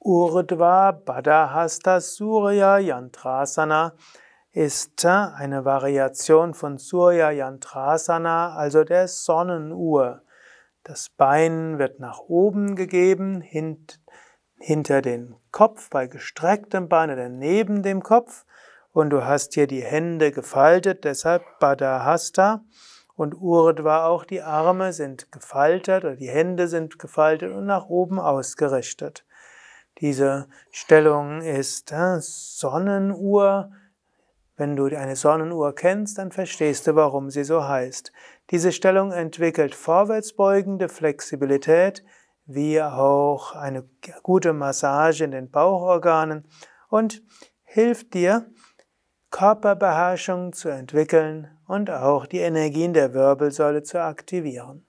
Urdhva Badahasta Surya Yantrasana ist äh, eine Variation von Surya Yantrasana, also der Sonnenuhr. Das Bein wird nach oben gegeben, hint, hinter den Kopf, bei gestrecktem Bein oder neben dem Kopf. Und du hast hier die Hände gefaltet, deshalb Badahasta. Und Urdhva auch die Arme sind gefaltet oder die Hände sind gefaltet und nach oben ausgerichtet. Diese Stellung ist Sonnenuhr. Wenn du eine Sonnenuhr kennst, dann verstehst du, warum sie so heißt. Diese Stellung entwickelt vorwärtsbeugende Flexibilität, wie auch eine gute Massage in den Bauchorganen und hilft dir, Körperbeherrschung zu entwickeln und auch die Energien der Wirbelsäule zu aktivieren.